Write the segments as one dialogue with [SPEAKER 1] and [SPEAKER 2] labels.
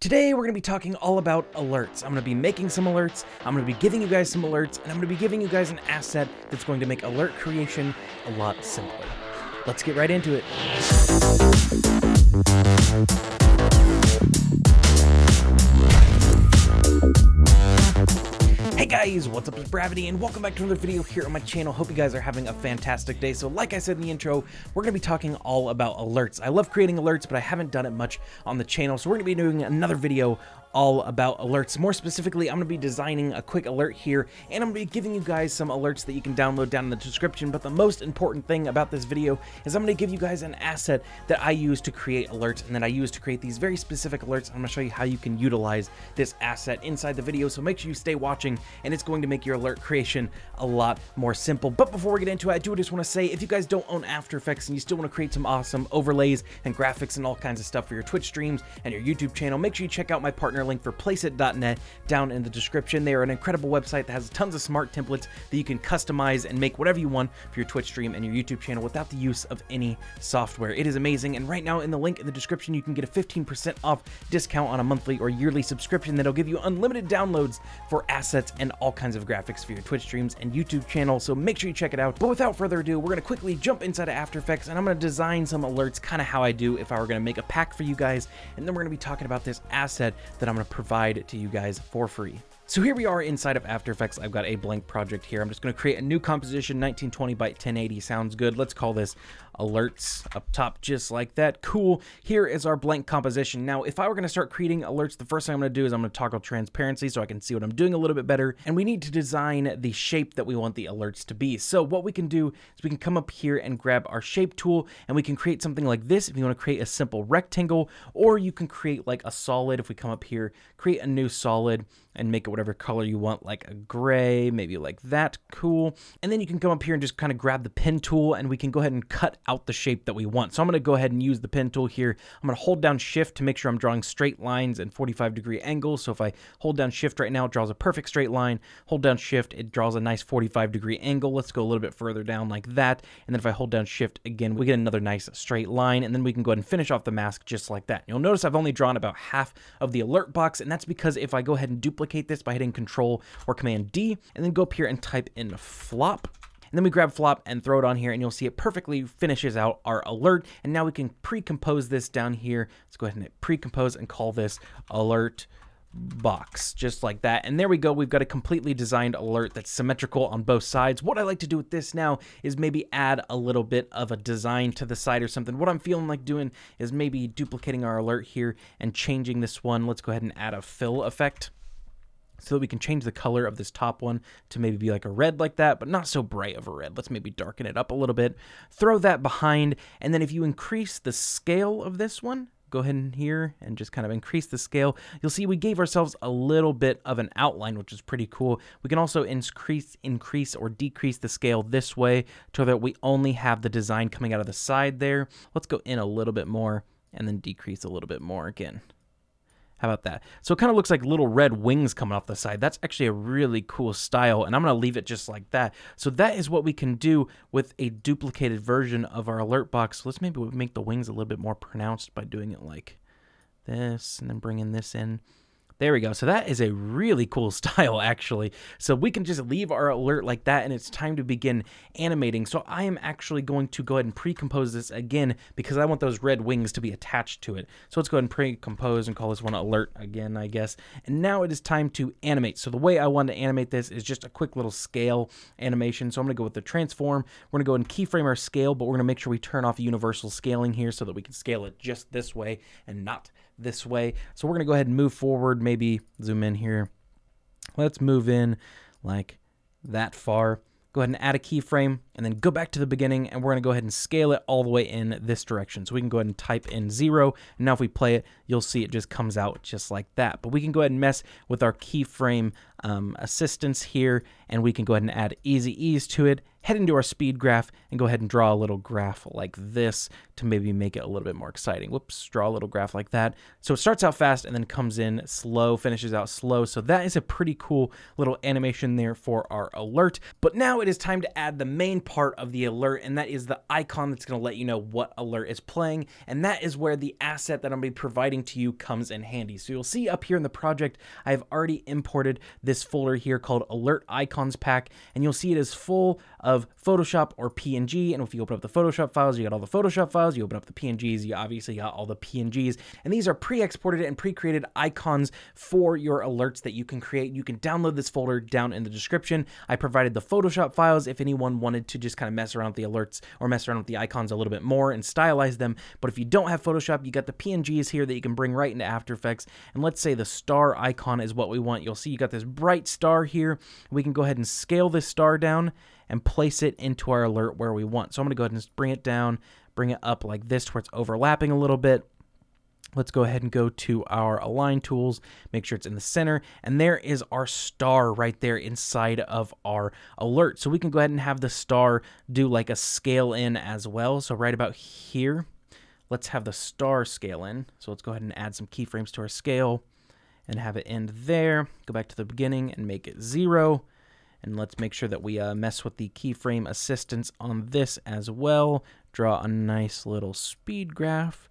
[SPEAKER 1] Today, we're going to be talking all about alerts. I'm going to be making some alerts, I'm going to be giving you guys some alerts, and I'm going to be giving you guys an asset that's going to make alert creation a lot simpler. Let's get right into it. Hey guys, what's up, it's Bravity, and welcome back to another video here on my channel. Hope you guys are having a fantastic day. So like I said in the intro, we're gonna be talking all about alerts. I love creating alerts, but I haven't done it much on the channel, so we're gonna be doing another video all about alerts. More specifically, I'm going to be designing a quick alert here, and I'm going to be giving you guys some alerts that you can download down in the description. But the most important thing about this video is I'm going to give you guys an asset that I use to create alerts and that I use to create these very specific alerts. I'm going to show you how you can utilize this asset inside the video. So make sure you stay watching, and it's going to make your alert creation a lot more simple. But before we get into it, I do just want to say if you guys don't own After Effects and you still want to create some awesome overlays and graphics and all kinds of stuff for your Twitch streams and your YouTube channel, make sure you check out my partner partner link for placeit.net down in the description. They are an incredible website that has tons of smart templates that you can customize and make whatever you want for your Twitch stream and your YouTube channel without the use of any software. It is amazing. And right now in the link in the description, you can get a 15% off discount on a monthly or yearly subscription that'll give you unlimited downloads for assets and all kinds of graphics for your Twitch streams and YouTube channel. So make sure you check it out. But without further ado, we're going to quickly jump inside of After Effects and I'm going to design some alerts kind of how I do if I were going to make a pack for you guys. And then we're going to be talking about this asset that that I'm going to provide to you guys for free. So here we are inside of After Effects. I've got a blank project here. I'm just going to create a new composition, 1920 by 1080. Sounds good. Let's call this alerts up top just like that. Cool. Here is our blank composition. Now, if I were going to start creating alerts, the first thing I'm going to do is I'm going to toggle transparency so I can see what I'm doing a little bit better. And we need to design the shape that we want the alerts to be. So what we can do is we can come up here and grab our shape tool and we can create something like this if you want to create a simple rectangle or you can create like a solid if we come up here, create a new solid and make it whatever color you want, like a gray, maybe like that. Cool. And then you can come up here and just kind of grab the pen tool and we can go ahead and cut out the shape that we want. So I'm going to go ahead and use the pen tool here. I'm going to hold down shift to make sure I'm drawing straight lines and 45 degree angles. So if I hold down shift right now, it draws a perfect straight line. Hold down shift, it draws a nice 45 degree angle. Let's go a little bit further down like that. And then if I hold down shift again, we get another nice straight line. And then we can go ahead and finish off the mask just like that. You'll notice I've only drawn about half of the alert box. And that's because if I go ahead and duplicate this by hitting Control or Command D, and then go up here and type in flop. And then we grab flop and throw it on here and you'll see it perfectly finishes out our alert. And now we can pre-compose this down here. Let's go ahead and hit pre-compose and call this alert box just like that and there we go we've got a completely designed alert that's symmetrical on both sides what i like to do with this now is maybe add a little bit of a design to the side or something what i'm feeling like doing is maybe duplicating our alert here and changing this one let's go ahead and add a fill effect so that we can change the color of this top one to maybe be like a red like that, but not so bright of a red. Let's maybe darken it up a little bit, throw that behind, and then if you increase the scale of this one, go ahead in here and just kind of increase the scale. You'll see we gave ourselves a little bit of an outline, which is pretty cool. We can also increase, increase or decrease the scale this way so that we only have the design coming out of the side there. Let's go in a little bit more and then decrease a little bit more again. How about that? So it kind of looks like little red wings coming off the side. That's actually a really cool style, and I'm going to leave it just like that. So that is what we can do with a duplicated version of our alert box. Let's maybe make the wings a little bit more pronounced by doing it like this, and then bringing this in. There we go. So that is a really cool style, actually. So we can just leave our alert like that, and it's time to begin animating. So I am actually going to go ahead and pre-compose this again because I want those red wings to be attached to it. So let's go ahead and pre-compose and call this one alert again, I guess. And now it is time to animate. So the way I want to animate this is just a quick little scale animation. So I'm going to go with the transform. We're going to go and keyframe our scale, but we're going to make sure we turn off universal scaling here so that we can scale it just this way and not this way. So we're going to go ahead and move forward, maybe zoom in here. Let's move in like that far. Go ahead and add a keyframe and then go back to the beginning and we're going to go ahead and scale it all the way in this direction. So we can go ahead and type in zero. And now if we play it, you'll see it just comes out just like that. But we can go ahead and mess with our keyframe um, assistance here, and we can go ahead and add easy ease to it, head into our speed graph, and go ahead and draw a little graph like this to maybe make it a little bit more exciting. Whoops, draw a little graph like that. So it starts out fast and then comes in slow, finishes out slow. So that is a pretty cool little animation there for our alert. But now it is time to add the main part of the alert, and that is the icon that's gonna let you know what alert is playing. And that is where the asset that I'm gonna be providing to you comes in handy. So you'll see up here in the project, I've already imported this folder here called Alert Icons Pack, and you'll see it is full of Photoshop or PNG. And if you open up the Photoshop files, you got all the Photoshop files. You open up the PNGs, you obviously got all the PNGs. And these are pre-exported and pre-created icons for your alerts that you can create. You can download this folder down in the description. I provided the Photoshop files if anyone wanted to just kind of mess around with the alerts or mess around with the icons a little bit more and stylize them. But if you don't have Photoshop, you got the PNGs here that you can bring right into After Effects. And let's say the star icon is what we want. You'll see you got this bright star here. We can go ahead and scale this star down and place it into our alert where we want. So I'm going to go ahead and bring it down, bring it up like this where it's overlapping a little bit. Let's go ahead and go to our align tools, make sure it's in the center, and there is our star right there inside of our alert. So we can go ahead and have the star do like a scale in as well. So right about here, let's have the star scale in. So let's go ahead and add some keyframes to our scale and have it end there. Go back to the beginning and make it zero. And let's make sure that we uh, mess with the keyframe assistance on this as well. Draw a nice little speed graph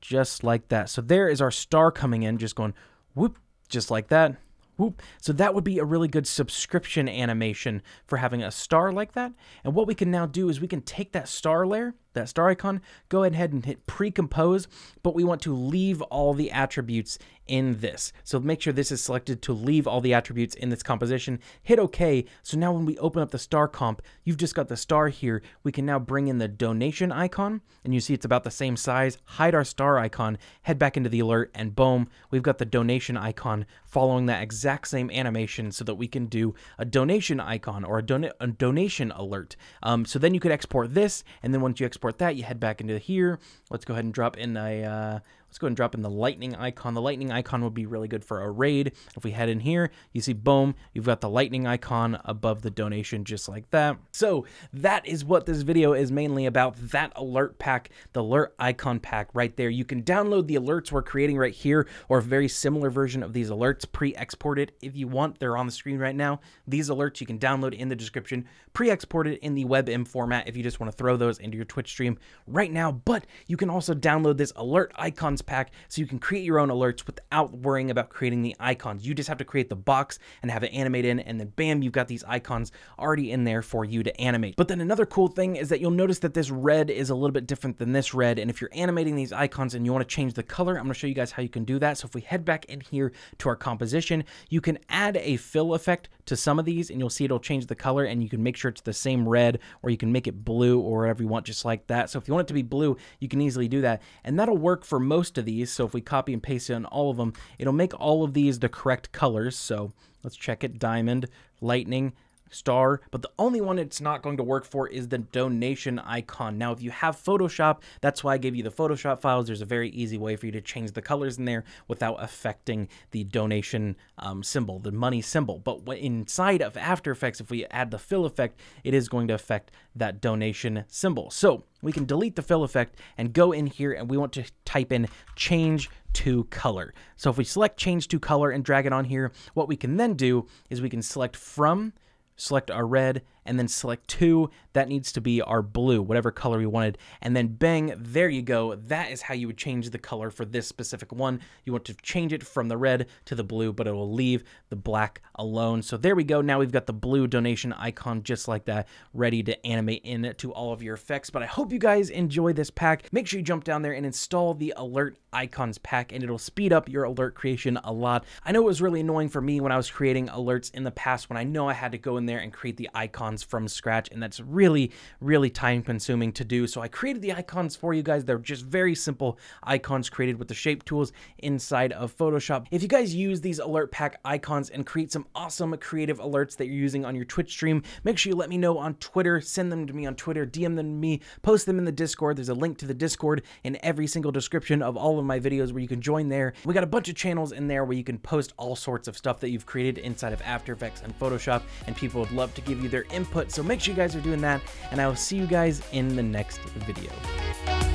[SPEAKER 1] just like that. So there is our star coming in, just going whoop, just like that. Whoop. So that would be a really good subscription animation for having a star like that. And what we can now do is we can take that star layer that star icon, go ahead and hit pre-compose, but we want to leave all the attributes in this. So make sure this is selected to leave all the attributes in this composition. Hit OK. So now when we open up the star comp, you've just got the star here. We can now bring in the donation icon, and you see it's about the same size. Hide our star icon, head back into the alert, and boom, we've got the donation icon following that exact same animation so that we can do a donation icon or a, don a donation alert. Um, so then you could export this, and then once you export export that. You head back into here. Let's go ahead and drop in a, uh, Let's go and drop in the lightning icon. The lightning icon would be really good for a raid. If we head in here, you see, boom, you've got the lightning icon above the donation just like that. So that is what this video is mainly about, that alert pack, the alert icon pack right there. You can download the alerts we're creating right here or a very similar version of these alerts pre-exported if you want. They're on the screen right now. These alerts you can download in the description, pre-exported in the WebM format if you just want to throw those into your Twitch stream right now. But you can also download this alert icons pack so you can create your own alerts without worrying about creating the icons. You just have to create the box and have it animate in and then bam, you've got these icons already in there for you to animate. But then another cool thing is that you'll notice that this red is a little bit different than this red. And if you're animating these icons and you want to change the color, I'm going to show you guys how you can do that. So if we head back in here to our composition, you can add a fill effect to some of these and you'll see it'll change the color and you can make sure it's the same red or you can make it blue or whatever you want just like that. So if you want it to be blue, you can easily do that. And that'll work for most most of these, so if we copy and paste it on all of them, it'll make all of these the correct colors. So let's check it, diamond, lightning, star, but the only one it's not going to work for is the donation icon. Now, if you have Photoshop, that's why I gave you the Photoshop files. There's a very easy way for you to change the colors in there without affecting the donation um, symbol, the money symbol. But inside of After Effects, if we add the fill effect, it is going to affect that donation symbol. So we can delete the fill effect and go in here and we want to type in change to color. So if we select change to color and drag it on here, what we can then do is we can select from Select our red and then select two. That needs to be our blue, whatever color we wanted. And then bang, there you go. That is how you would change the color for this specific one. You want to change it from the red to the blue, but it will leave the black alone. So there we go. Now we've got the blue donation icon just like that, ready to animate into all of your effects. But I hope you guys enjoy this pack. Make sure you jump down there and install the alert icons pack and it'll speed up your alert creation a lot. I know it was really annoying for me when I was creating alerts in the past when I know I had to go in there and create the icon icons from scratch, and that's really, really time consuming to do. So I created the icons for you guys. They're just very simple icons created with the shape tools inside of Photoshop. If you guys use these alert pack icons and create some awesome creative alerts that you're using on your Twitch stream, make sure you let me know on Twitter, send them to me on Twitter, DM them to me, post them in the Discord. There's a link to the Discord in every single description of all of my videos where you can join there. We got a bunch of channels in there where you can post all sorts of stuff that you've created inside of After Effects and Photoshop, and people would love to give you their input input. So make sure you guys are doing that, and I will see you guys in the next video.